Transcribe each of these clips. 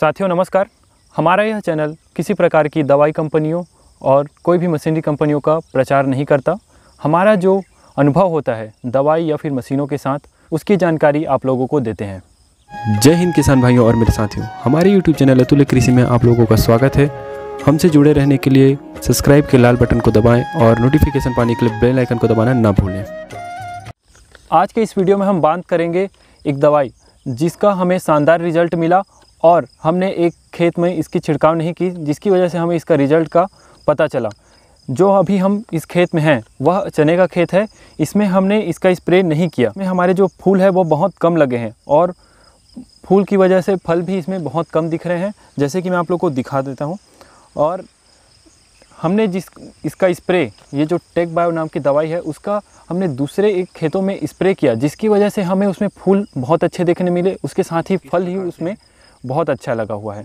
साथियों नमस्कार हमारा यह चैनल किसी प्रकार की दवाई कंपनियों और कोई भी मशीनरी कंपनियों का प्रचार नहीं करता हमारा जो अनुभव होता है दवाई या फिर मशीनों के साथ उसकी जानकारी आप लोगों को देते हैं जय हिंद किसान भाइयों और मेरे साथियों हमारे यूट्यूब चैनल अतुल्य कृषि में आप लोगों का स्वागत है हमसे जुड़े रहने के लिए सब्सक्राइब के लाल बटन को दबाएं और नोटिफिकेशन पाने के लिए बेल आइकन को दबाना ना भूलें आज के इस वीडियो में हम बात करेंगे एक दवाई जिसका हमें शानदार रिजल्ट मिला और हमने एक खेत में इसकी छिड़काव नहीं की जिसकी वजह से हमें इसका रिजल्ट का पता चला जो अभी हम इस खेत में हैं वह चने का खेत है इसमें हमने इसका स्प्रे नहीं किया इसमें हमारे जो फूल है वो बहुत कम लगे हैं और फूल की वजह से फल भी इसमें बहुत कम दिख रहे हैं जैसे कि मैं आप लोग को दिखा देता हूँ और हमने जिस इसका स्प्रे ये जो टेक बायो नाम की दवाई है उसका हमने दूसरे एक खेतों में स्प्रे किया जिसकी वजह से हमें उसमें फूल बहुत अच्छे देखने मिले उसके साथ ही फल ही उसमें बहुत अच्छा लगा हुआ है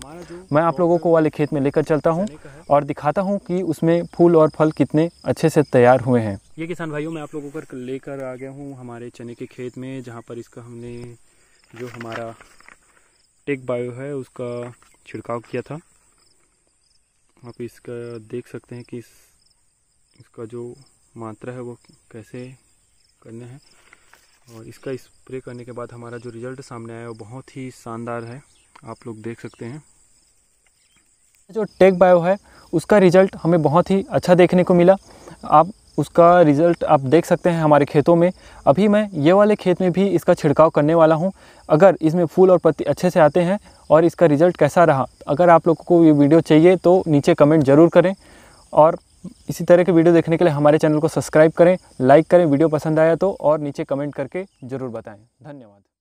मैं आप लोगों को वाले खेत में लेकर चलता हूँ और दिखाता हूँ कि उसमें फूल और फल कितने अच्छे से तैयार हुए हैं ये किसान भाइयों मैं आप लोगों को लेकर आ गया हूँ हमारे चने के खेत में जहाँ पर इसका हमने जो हमारा टेक बायो है उसका छिड़काव किया था आप इसका देख सकते हैं कि इस इसका जो मात्रा है वो कैसे करना है और इसका स्प्रे करने के बाद हमारा जो रिजल्ट सामने आया वो बहुत ही शानदार है आप लोग देख सकते हैं जो टेक बायो है उसका रिजल्ट हमें बहुत ही अच्छा देखने को मिला आप उसका रिज़ल्ट आप देख सकते हैं हमारे खेतों में अभी मैं ये वाले खेत में भी इसका छिड़काव करने वाला हूँ अगर इसमें फूल और पत्ती अच्छे से आते हैं और इसका रिज़ल्ट कैसा रहा अगर आप लोगों को ये वीडियो चाहिए तो नीचे कमेंट ज़रूर करें और इसी तरह के वीडियो देखने के लिए हमारे चैनल को सब्सक्राइब करें लाइक करें वीडियो पसंद आया तो और नीचे कमेंट करके ज़रूर बताएँ धन्यवाद